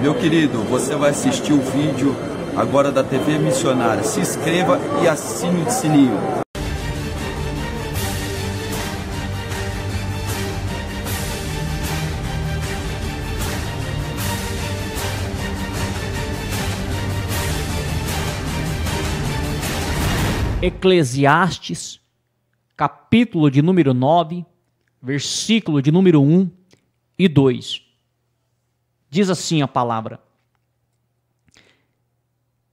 Meu querido, você vai assistir o vídeo agora da TV Missionária. Se inscreva e assine o sininho. Eclesiastes, capítulo de número 9, versículo de número 1 e 2. Diz assim a palavra: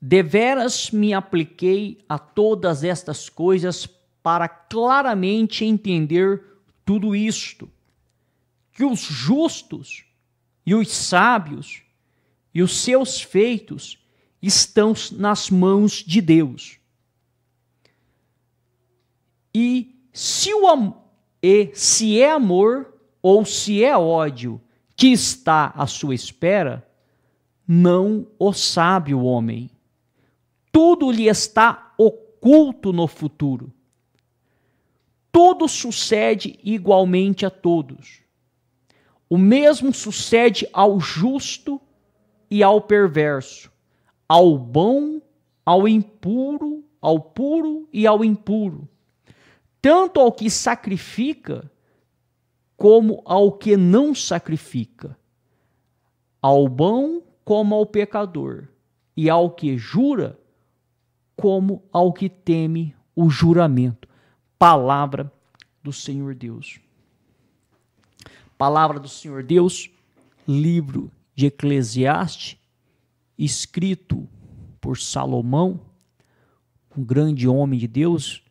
Deveras me apliquei a todas estas coisas para claramente entender tudo isto, que os justos e os sábios e os seus feitos estão nas mãos de Deus. E se, o, e se é amor ou se é ódio, que está à sua espera, não o sabe o homem. Tudo lhe está oculto no futuro. Tudo sucede igualmente a todos. O mesmo sucede ao justo e ao perverso, ao bom, ao impuro, ao puro e ao impuro, tanto ao que sacrifica como ao que não sacrifica, ao bom como ao pecador, e ao que jura como ao que teme o juramento. Palavra do Senhor Deus. Palavra do Senhor Deus, livro de Eclesiastes, escrito por Salomão, um grande homem de Deus,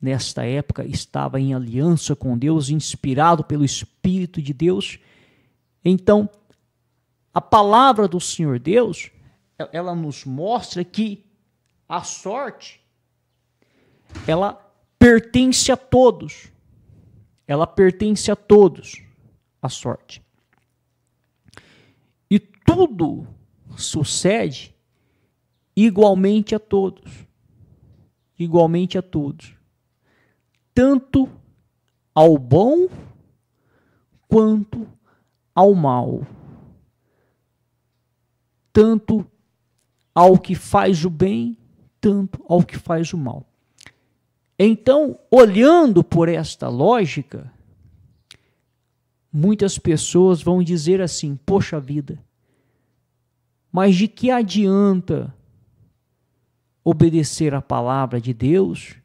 nesta época estava em aliança com Deus, inspirado pelo Espírito de Deus. Então, a palavra do Senhor Deus, ela nos mostra que a sorte, ela pertence a todos. Ela pertence a todos, a sorte. E tudo sucede igualmente a todos. Igualmente a todos tanto ao bom quanto ao mal, tanto ao que faz o bem, tanto ao que faz o mal. Então, olhando por esta lógica, muitas pessoas vão dizer assim: poxa vida, mas de que adianta obedecer a palavra de Deus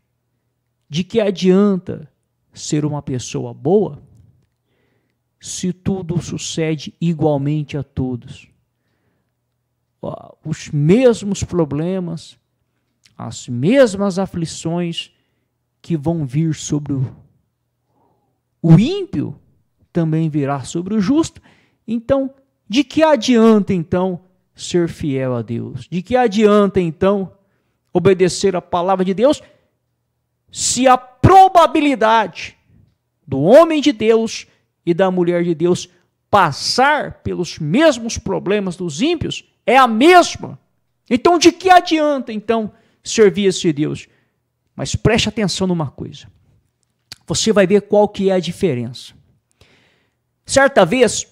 de que adianta ser uma pessoa boa se tudo sucede igualmente a todos. Os mesmos problemas, as mesmas aflições que vão vir sobre o, o ímpio também virá sobre o justo. Então, de que adianta então ser fiel a Deus? De que adianta então obedecer a palavra de Deus? se a probabilidade do homem de Deus e da mulher de Deus passar pelos mesmos problemas dos ímpios é a mesma. Então, de que adianta, então, servir esse Deus? Mas preste atenção numa coisa. Você vai ver qual que é a diferença. Certa vez,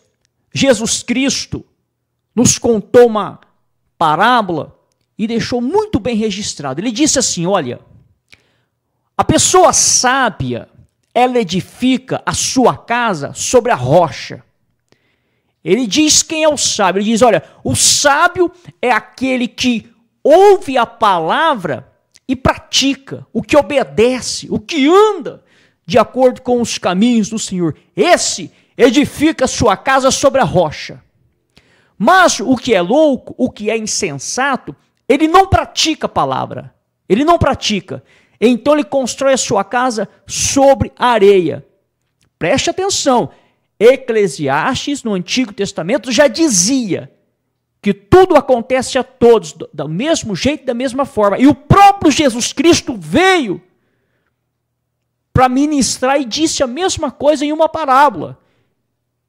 Jesus Cristo nos contou uma parábola e deixou muito bem registrado. Ele disse assim: Olha, a pessoa sábia, ela edifica a sua casa sobre a rocha. Ele diz quem é o sábio. Ele diz: olha, o sábio é aquele que ouve a palavra e pratica, o que obedece, o que anda de acordo com os caminhos do Senhor. Esse edifica sua casa sobre a rocha. Mas o que é louco, o que é insensato, ele não pratica a palavra. Ele não pratica. Então ele constrói a sua casa sobre areia. Preste atenção. Eclesiastes, no Antigo Testamento, já dizia que tudo acontece a todos do, do mesmo jeito, da mesma forma. E o próprio Jesus Cristo veio para ministrar e disse a mesma coisa em uma parábola.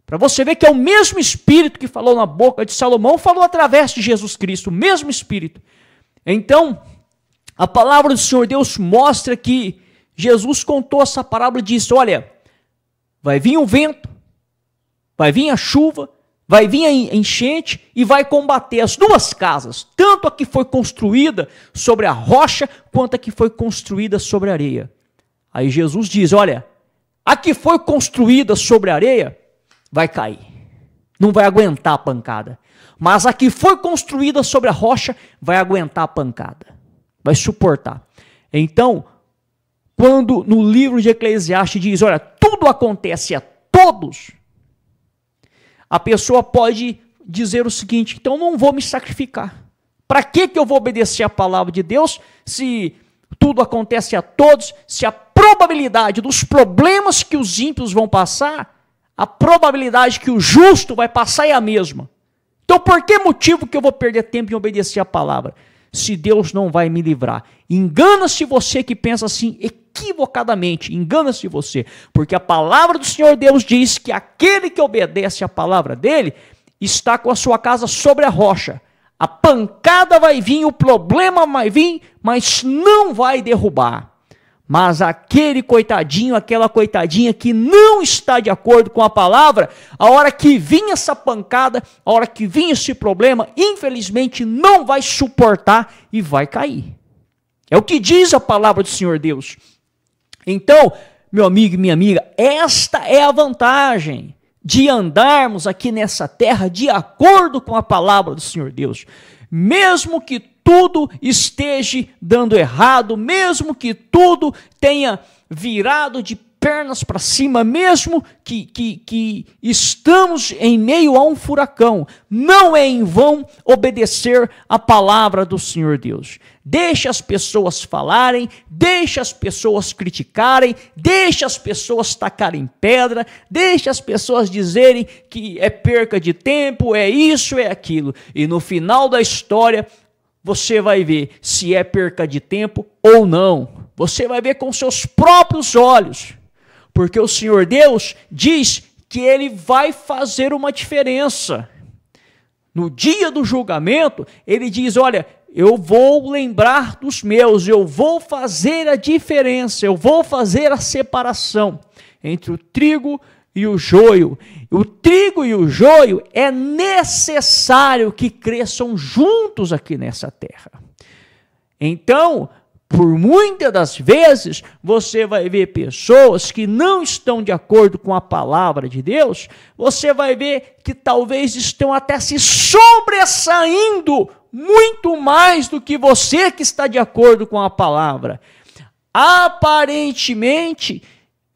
Para você ver que é o mesmo Espírito que falou na boca de Salomão, falou através de Jesus Cristo, o mesmo Espírito. Então, a palavra do Senhor Deus mostra que Jesus contou essa parábola e disse: Olha, vai vir o vento, vai vir a chuva, vai vir a enchente e vai combater as duas casas, tanto a que foi construída sobre a rocha, quanto a que foi construída sobre a areia. Aí Jesus diz: Olha, a que foi construída sobre a areia vai cair, não vai aguentar a pancada, mas a que foi construída sobre a rocha vai aguentar a pancada vai suportar. Então, quando no livro de Eclesiastes diz, olha, tudo acontece a todos, a pessoa pode dizer o seguinte: então não vou me sacrificar. Para que, que eu vou obedecer a palavra de Deus se tudo acontece a todos, se a probabilidade dos problemas que os ímpios vão passar, a probabilidade que o justo vai passar é a mesma? Então, por que motivo que eu vou perder tempo em obedecer a palavra? se Deus não vai me livrar. Engana-se você que pensa assim equivocadamente, engana-se você, porque a palavra do Senhor Deus diz que aquele que obedece à palavra dele está com a sua casa sobre a rocha. A pancada vai vir, o problema vai vir, mas não vai derrubar. Mas aquele coitadinho, aquela coitadinha que não está de acordo com a palavra, a hora que vinha essa pancada, a hora que vinha esse problema, infelizmente não vai suportar e vai cair. É o que diz a palavra do Senhor Deus. Então, meu amigo e minha amiga, esta é a vantagem de andarmos aqui nessa terra de acordo com a palavra do Senhor Deus. Mesmo que tudo esteja dando errado, mesmo que tudo tenha virado de pernas para cima, mesmo que, que, que, estamos em meio a um furacão, não é em vão obedecer a palavra do Senhor Deus. Deixe as pessoas falarem, deixe as pessoas criticarem, deixe as pessoas tacarem pedra, deixe as pessoas dizerem que é perca de tempo, é isso, é aquilo. E no final da história, você vai ver se é perca de tempo ou não. Você vai ver com seus próprios olhos. Porque o Senhor Deus diz que ele vai fazer uma diferença. No dia do julgamento, ele diz: Olha, eu vou lembrar dos meus, eu vou fazer a diferença, eu vou fazer a separação entre o trigo e e o joio, o trigo e o joio é necessário que cresçam juntos aqui nessa terra. Então, por muitas das vezes, você vai ver pessoas que não estão de acordo com a palavra de Deus, você vai ver que talvez estão até se sobressaindo muito mais do que você que está de acordo com a palavra. Aparentemente,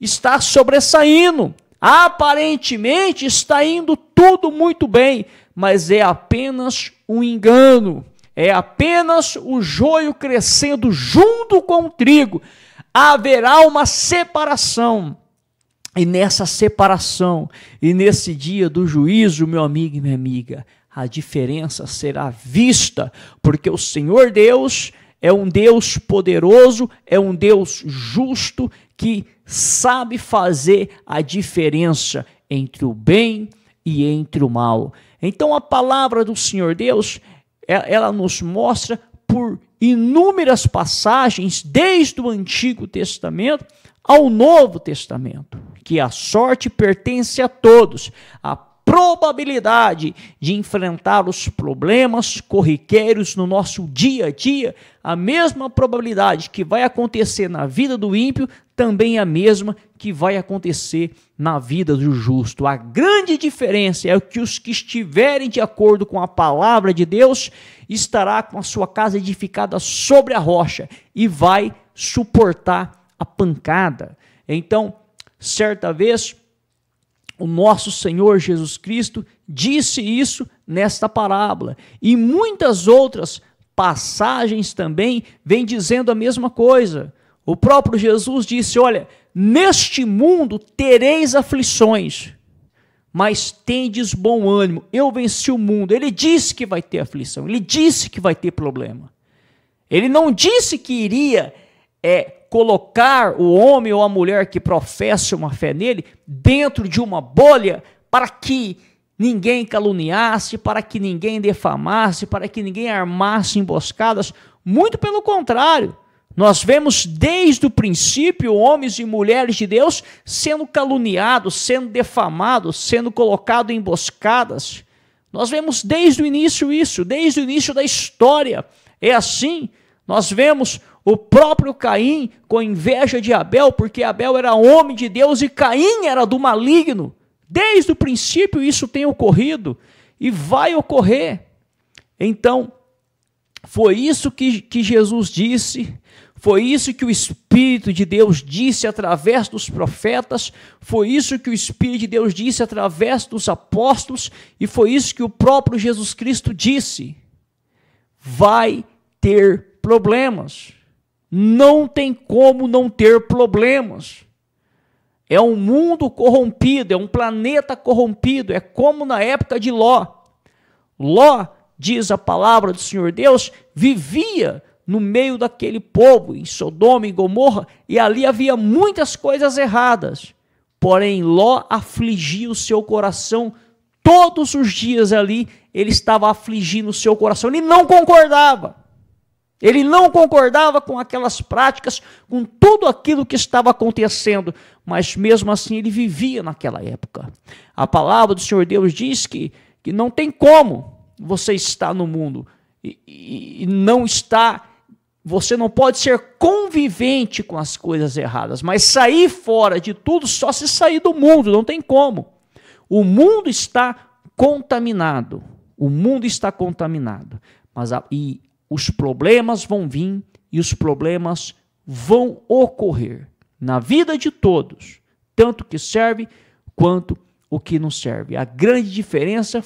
está sobressaindo, Aparentemente está indo tudo muito bem, mas é apenas um engano. É apenas o joio crescendo junto com o trigo. Haverá uma separação. E nessa separação, e nesse dia do juízo, meu amigo e minha amiga, a diferença será vista, porque o Senhor Deus é um Deus poderoso, é um Deus justo que sabe fazer a diferença entre o bem e entre o mal. Então a palavra do Senhor Deus, é, ela nos mostra por inúmeras passagens, desde o Antigo Testamento ao Novo Testamento, que a sorte pertence a todos. A probabilidade de enfrentar os problemas corriqueiros no nosso dia a dia, a mesma probabilidade que vai acontecer na vida do ímpio também é a mesma que vai acontecer na vida do justo. A grande diferença é que os que estiverem de acordo com a palavra de Deus estará com a sua casa edificada sobre a rocha e vai suportar a pancada. Então, certa vez, o nosso Senhor Jesus Cristo disse isso nesta parábola. E muitas outras passagens também vêm dizendo a mesma coisa. O próprio Jesus disse: Olha, neste mundo tereis aflições, mas tendes bom ânimo. Eu venci o mundo. Ele disse que vai ter aflição, ele disse que vai ter problema. Ele não disse que iria é, colocar o homem ou a mulher que professa uma fé nele dentro de uma bolha para que ninguém caluniasse, para que ninguém defamasse, para que ninguém armasse emboscadas. Muito pelo contrário, nós vemos desde o princípio homens e mulheres de Deus sendo caluniados, sendo defamados, sendo colocados em emboscadas. Nós vemos desde o início isso, desde o início da história. É assim. Nós vemos o próprio Caim, com inveja de Abel, porque Abel era homem de Deus e Caim era do maligno. Desde o princípio isso tem ocorrido e vai ocorrer. Então, foi isso que, que Jesus disse, foi isso que o Espírito de Deus disse através dos profetas, foi isso que o Espírito de Deus disse através dos apóstolos, e foi isso que o próprio Jesus Cristo disse. Vai ter problemas não tem como não ter problemas. É um mundo corrompido, é um planeta corrompido, é como na época de Ló. Ló, diz a palavra do Senhor Deus, vivia no meio daquele povo, em Sodoma e Gomorra, e ali havia muitas coisas erradas. Porém, Ló afligia o seu coração todos os dias ali, ele estava afligindo o seu coração, ele não concordava. Ele não concordava com aquelas práticas, com tudo aquilo que estava acontecendo, mas mesmo assim ele vivia naquela época. A palavra do Senhor Deus diz que, que não tem como você estar no mundo e, e, não está. Você não pode ser convivente com as coisas erradas, mas sair fora de tudo só se sair do mundo, não tem como. O mundo está contaminado. O mundo está contaminado. Mas a, e os problemas vão vir e os problemas vão ocorrer na vida de todos, tanto que serve quanto o que não serve. A grande diferença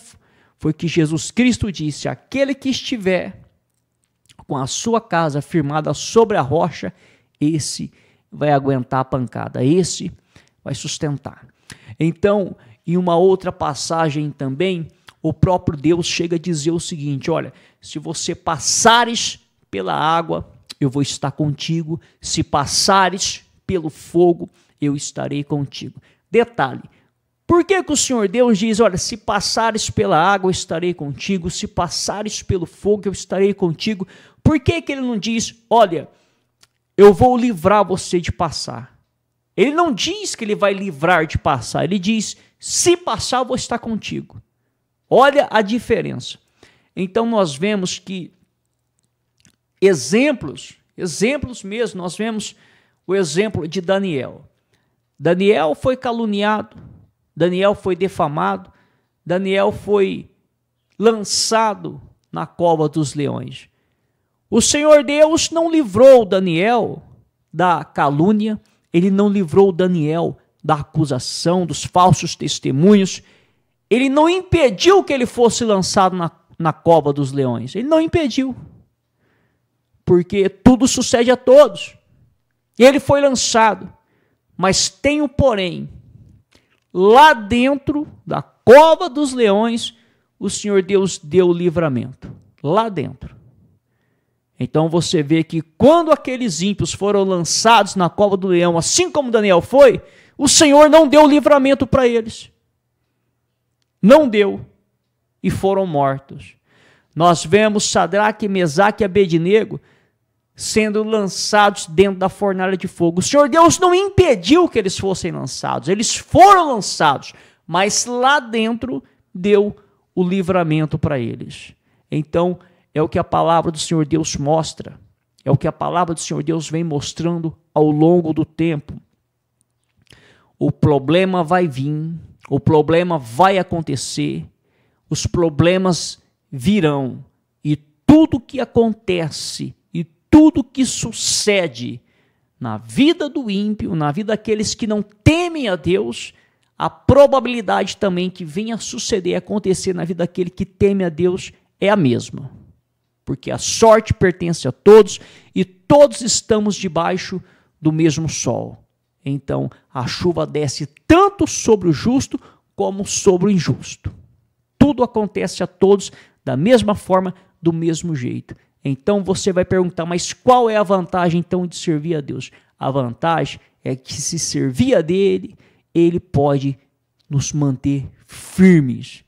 foi que Jesus Cristo disse: aquele que estiver com a sua casa firmada sobre a rocha, esse vai aguentar a pancada, esse vai sustentar. Então, em uma outra passagem também, o próprio Deus chega a dizer o seguinte: olha, se você passares pela água, eu vou estar contigo, se passares pelo fogo, eu estarei contigo. Detalhe: por que, que o Senhor Deus diz: olha, se passares pela água, eu estarei contigo, se passares pelo fogo, eu estarei contigo? Por que, que ele não diz: olha, eu vou livrar você de passar? Ele não diz que ele vai livrar de passar, ele diz: se passar, eu vou estar contigo. Olha a diferença. Então nós vemos que exemplos, exemplos mesmo, nós vemos o exemplo de Daniel. Daniel foi caluniado, Daniel foi defamado, Daniel foi lançado na cova dos leões. O Senhor Deus não livrou Daniel da calúnia, ele não livrou Daniel da acusação, dos falsos testemunhos, ele não impediu que ele fosse lançado na, na cova dos leões. Ele não impediu. Porque tudo sucede a todos. ele foi lançado. Mas tem o porém. Lá dentro da cova dos leões, o Senhor Deus deu livramento. Lá dentro. Então você vê que quando aqueles ímpios foram lançados na cova do leão, assim como Daniel foi, o Senhor não deu livramento para eles. Não deu e foram mortos. Nós vemos Sadraque, Mesaque e Abednego sendo lançados dentro da fornalha de fogo. O Senhor Deus não impediu que eles fossem lançados, eles foram lançados, mas lá dentro deu o livramento para eles. Então, é o que a palavra do Senhor Deus mostra, é o que a palavra do Senhor Deus vem mostrando ao longo do tempo. O problema vai vir, o problema vai acontecer, os problemas virão, e tudo que acontece e tudo que sucede na vida do ímpio, na vida daqueles que não temem a Deus, a probabilidade também que venha a suceder, acontecer na vida daquele que teme a Deus é a mesma. Porque a sorte pertence a todos e todos estamos debaixo do mesmo sol. Então, a chuva desce tanto sobre o justo como sobre o injusto. Tudo acontece a todos da mesma forma, do mesmo jeito. Então você vai perguntar, mas qual é a vantagem então de servir a Deus? A vantagem é que se servir a dele, ele pode nos manter firmes.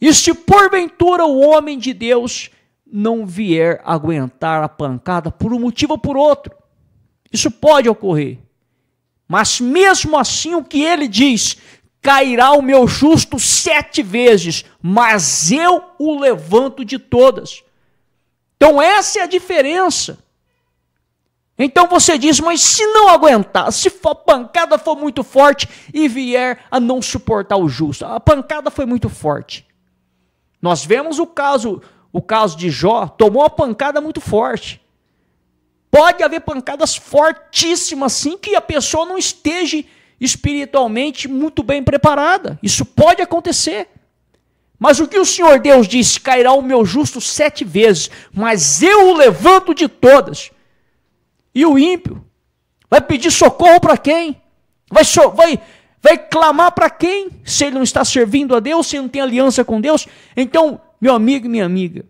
E se porventura o homem de Deus não vier aguentar a pancada por um motivo ou por outro, isso pode ocorrer. Mas mesmo assim, o que ele diz? Cairá o meu justo sete vezes, mas eu o levanto de todas. Então, essa é a diferença. Então você diz, mas se não aguentar, se a pancada for muito forte e vier a não suportar o justo, a pancada foi muito forte. Nós vemos o caso, o caso de Jó, tomou a pancada muito forte. Pode haver pancadas fortíssimas, assim que a pessoa não esteja espiritualmente muito bem preparada. Isso pode acontecer. Mas o que o Senhor Deus disse? Cairá o meu justo sete vezes, mas eu o levanto de todas. E o ímpio vai pedir socorro para quem? Vai, so vai, vai clamar para quem? Se ele não está servindo a Deus, se ele não tem aliança com Deus. Então, meu amigo e minha amiga,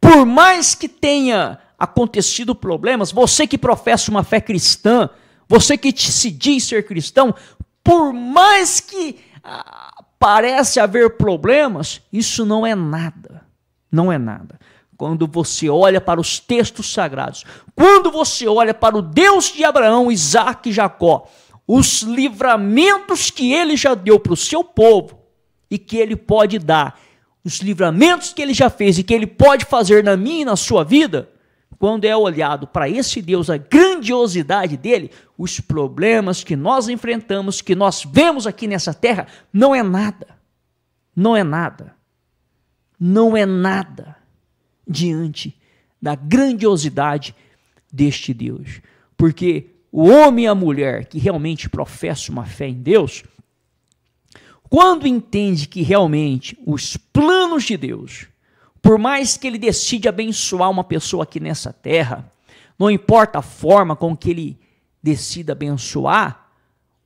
por mais que tenha acontecido problemas, você que professa uma fé cristã, você que se diz ser cristão, por mais que ah, parece haver problemas, isso não é nada. Não é nada. Quando você olha para os textos sagrados, quando você olha para o Deus de Abraão, Isaac e Jacó, os livramentos que ele já deu para o seu povo e que ele pode dar, os livramentos que ele já fez e que ele pode fazer na minha e na sua vida, quando é olhado para esse Deus, a grandiosidade dele, os problemas que nós enfrentamos, que nós vemos aqui nessa terra, não é nada. Não é nada. Não é nada diante da grandiosidade deste Deus. Porque o homem e a mulher que realmente professa uma fé em Deus, quando entende que realmente os planos de Deus por mais que ele decide abençoar uma pessoa aqui nessa terra, não importa a forma com que ele decida abençoar,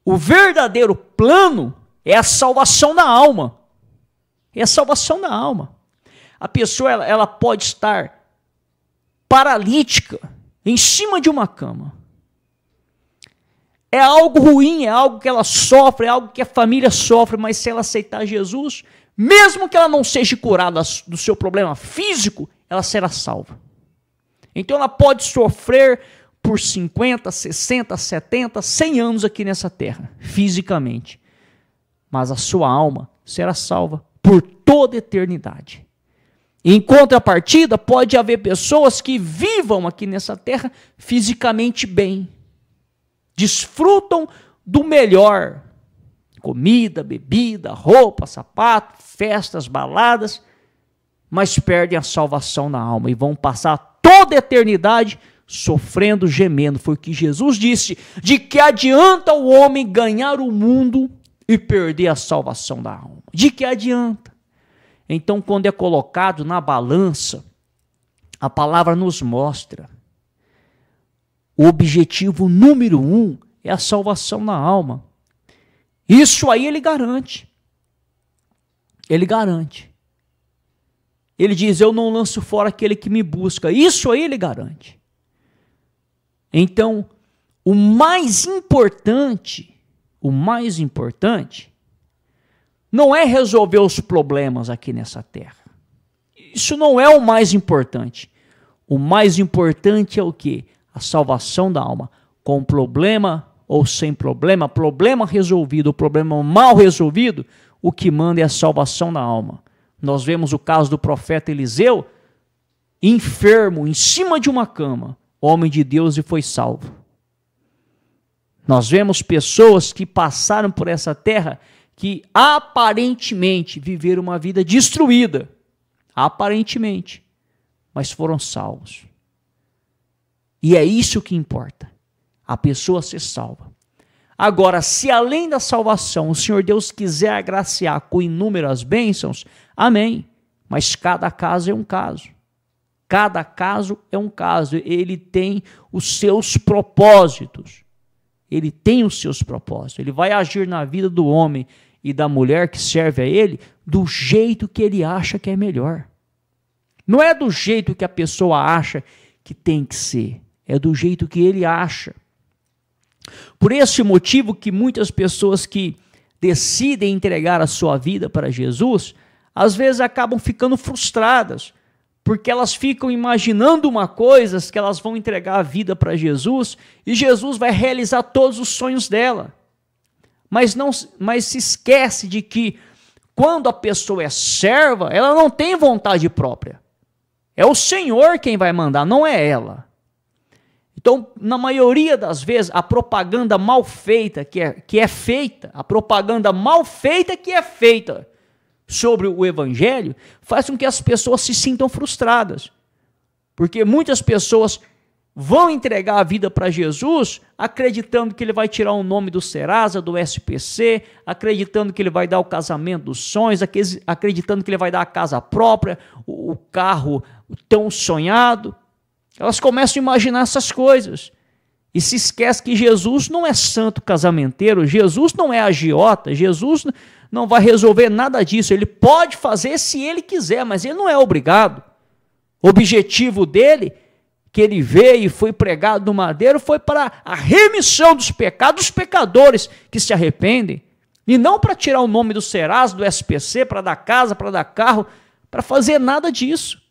o verdadeiro plano é a salvação da alma. É a salvação da alma. A pessoa ela, ela pode estar paralítica em cima de uma cama. É algo ruim, é algo que ela sofre, é algo que a família sofre, mas se ela aceitar Jesus, mesmo que ela não seja curada do seu problema físico, ela será salva. Então ela pode sofrer por 50, 60, 70, 100 anos aqui nessa terra, fisicamente. Mas a sua alma será salva por toda eternidade. Em contrapartida, pode haver pessoas que vivam aqui nessa terra fisicamente bem, desfrutam do melhor, comida, bebida, roupa, sapato, festas, baladas, mas perdem a salvação na alma e vão passar toda a eternidade sofrendo, gemendo. Foi o que Jesus disse: de que adianta o homem ganhar o mundo e perder a salvação da alma? De que adianta? Então, quando é colocado na balança, a palavra nos mostra. O objetivo número um é a salvação na alma. Isso aí ele garante. Ele garante. Ele diz: Eu não lanço fora aquele que me busca. Isso aí ele garante. Então, o mais importante, o mais importante, não é resolver os problemas aqui nessa terra. Isso não é o mais importante. O mais importante é o que? A salvação da alma. Com o problema ou sem problema, problema resolvido, problema mal resolvido, o que manda é a salvação da alma. Nós vemos o caso do profeta Eliseu, enfermo, em cima de uma cama, homem de Deus e foi salvo. Nós vemos pessoas que passaram por essa terra que aparentemente viveram uma vida destruída, aparentemente, mas foram salvos. E é isso que importa a pessoa ser salva. Agora, se além da salvação o Senhor Deus quiser agraciar com inúmeras bênçãos, amém. Mas cada caso é um caso. Cada caso é um caso. Ele tem os seus propósitos. Ele tem os seus propósitos. Ele vai agir na vida do homem e da mulher que serve a ele do jeito que ele acha que é melhor. Não é do jeito que a pessoa acha que tem que ser. É do jeito que ele acha. Por este motivo que muitas pessoas que decidem entregar a sua vida para Jesus, às vezes acabam ficando frustradas, porque elas ficam imaginando uma coisa que elas vão entregar a vida para Jesus e Jesus vai realizar todos os sonhos dela. Mas não, mas se esquece de que quando a pessoa é serva, ela não tem vontade própria. É o Senhor quem vai mandar, não é ela. Então, na maioria das vezes, a propaganda mal feita que é, que é feita, a propaganda mal feita que é feita sobre o evangelho, faz com que as pessoas se sintam frustradas. Porque muitas pessoas vão entregar a vida para Jesus acreditando que ele vai tirar o nome do Serasa, do SPC, acreditando que ele vai dar o casamento dos sonhos, acreditando que ele vai dar a casa própria, o carro tão sonhado. Elas começam a imaginar essas coisas e se esquece que Jesus não é santo casamenteiro, Jesus não é agiota, Jesus não vai resolver nada disso. Ele pode fazer se ele quiser, mas ele não é obrigado. O objetivo dele, que ele veio e foi pregado no madeiro, foi para a remissão dos pecados dos pecadores que se arrependem. E não para tirar o nome do Serasa, do SPC, para dar casa, para dar carro, para fazer nada disso.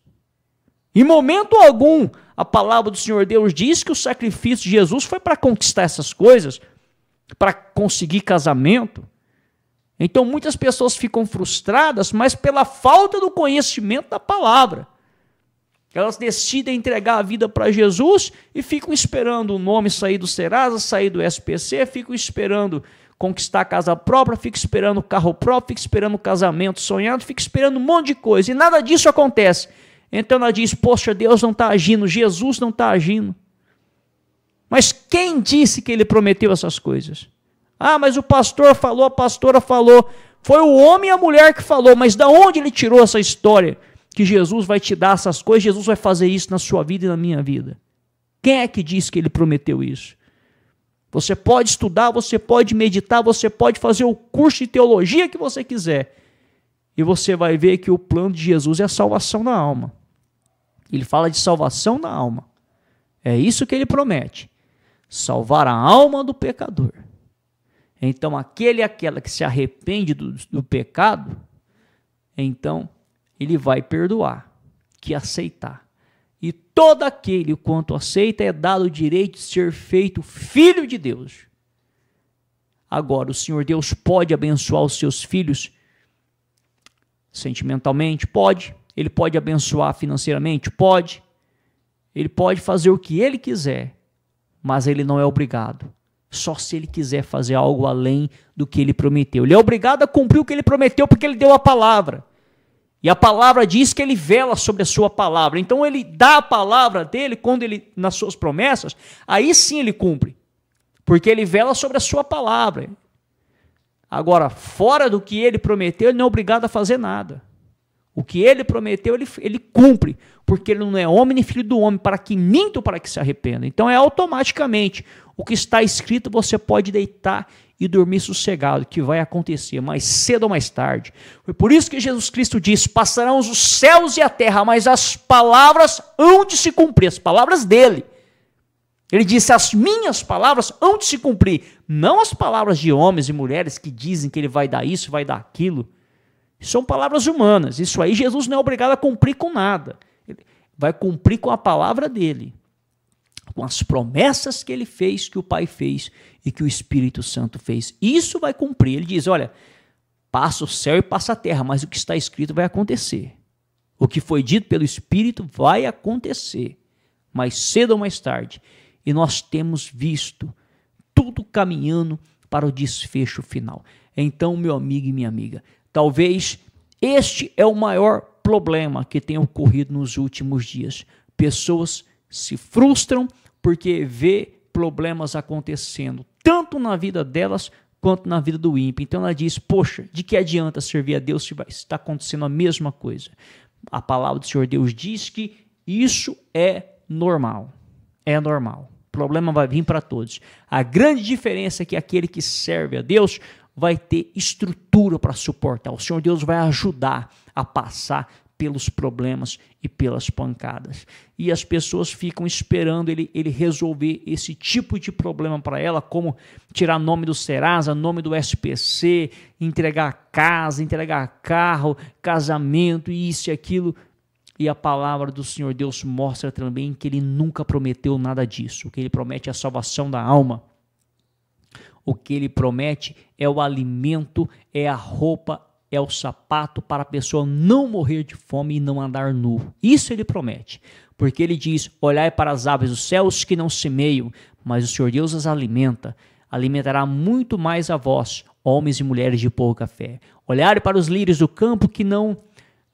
Em momento algum, a palavra do Senhor Deus diz que o sacrifício de Jesus foi para conquistar essas coisas, para conseguir casamento. Então muitas pessoas ficam frustradas, mas pela falta do conhecimento da palavra. Elas decidem entregar a vida para Jesus e ficam esperando o nome sair do Serasa, sair do SPC, ficam esperando conquistar a casa própria, ficam esperando o carro próprio, ficam esperando o casamento sonhado, ficam esperando um monte de coisa. E nada disso acontece. Então ela diz: Poxa, Deus não está agindo, Jesus não está agindo. Mas quem disse que ele prometeu essas coisas? Ah, mas o pastor falou, a pastora falou. Foi o homem e a mulher que falou, mas da onde ele tirou essa história? Que Jesus vai te dar essas coisas, Jesus vai fazer isso na sua vida e na minha vida. Quem é que disse que ele prometeu isso? Você pode estudar, você pode meditar, você pode fazer o curso de teologia que você quiser. E você vai ver que o plano de Jesus é a salvação da alma. Ele fala de salvação da alma. É isso que ele promete: salvar a alma do pecador. Então, aquele e aquela que se arrepende do, do pecado, então ele vai perdoar, que aceitar. E todo aquele o quanto aceita é dado o direito de ser feito filho de Deus. Agora, o Senhor Deus pode abençoar os seus filhos sentimentalmente? Pode. Ele pode abençoar financeiramente? Pode. Ele pode fazer o que ele quiser, mas ele não é obrigado. Só se ele quiser fazer algo além do que ele prometeu. Ele é obrigado a cumprir o que ele prometeu porque ele deu a palavra. E a palavra diz que ele vela sobre a sua palavra. Então ele dá a palavra dele quando ele nas suas promessas, aí sim ele cumpre. Porque ele vela sobre a sua palavra. Agora, fora do que ele prometeu, ele não é obrigado a fazer nada. O que ele prometeu, ele, ele cumpre, porque ele não é homem nem filho do homem, para que minta para que se arrependa. Então é automaticamente o que está escrito, você pode deitar e dormir sossegado, que vai acontecer mais cedo ou mais tarde. Foi por isso que Jesus Cristo disse passarão os céus e a terra, mas as palavras hão de se cumprir, as palavras dele. Ele disse: as minhas palavras hão de se cumprir, não as palavras de homens e mulheres que dizem que ele vai dar isso, vai dar aquilo. São palavras humanas. Isso aí Jesus não é obrigado a cumprir com nada. Ele vai cumprir com a palavra dele, com as promessas que ele fez, que o Pai fez e que o Espírito Santo fez. Isso vai cumprir. Ele diz: olha, passa o céu e passa a terra, mas o que está escrito vai acontecer. O que foi dito pelo Espírito vai acontecer, mais cedo ou mais tarde. E nós temos visto tudo caminhando para o desfecho final. Então, meu amigo e minha amiga, Talvez este é o maior problema que tem ocorrido nos últimos dias. Pessoas se frustram porque vê problemas acontecendo, tanto na vida delas quanto na vida do ímpio. Então ela diz: Poxa, de que adianta servir a Deus se está acontecendo a mesma coisa? A palavra do Senhor Deus diz que isso é normal. É normal. O problema vai vir para todos. A grande diferença é que aquele que serve a Deus vai ter estrutura para suportar. O Senhor Deus vai ajudar a passar pelos problemas e pelas pancadas. E as pessoas ficam esperando ele, ele resolver esse tipo de problema para ela, como tirar nome do Serasa, nome do SPC, entregar casa, entregar carro, casamento, isso e aquilo. E a palavra do Senhor Deus mostra também que ele nunca prometeu nada disso. O que ele promete é a salvação da alma o que ele promete é o alimento, é a roupa, é o sapato para a pessoa não morrer de fome e não andar nu. Isso ele promete, porque ele diz: Olhai para as aves dos céus que não semeiam, mas o Senhor Deus as alimenta. Alimentará muito mais a vós, homens e mulheres de pouca fé. Olhai para os lírios do campo que não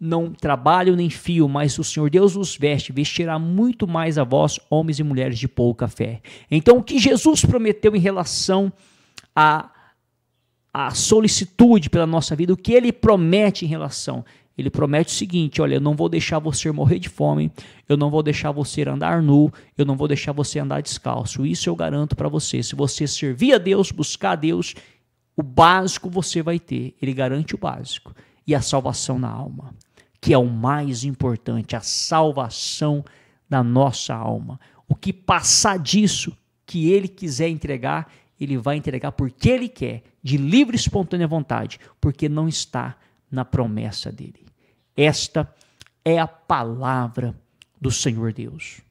não trabalham nem fio, mas o Senhor Deus os veste, vestirá muito mais a vós, homens e mulheres de pouca fé. Então, o que Jesus prometeu em relação a, a solicitude pela nossa vida, o que ele promete em relação. Ele promete o seguinte: olha, eu não vou deixar você morrer de fome, eu não vou deixar você andar nu, eu não vou deixar você andar descalço. Isso eu garanto para você. Se você servir a Deus, buscar a Deus, o básico você vai ter. Ele garante o básico. E a salvação na alma, que é o mais importante, a salvação da nossa alma. O que passar disso que ele quiser entregar, ele vai entregar porque ele quer, de livre e espontânea vontade, porque não está na promessa dele. Esta é a palavra do Senhor Deus.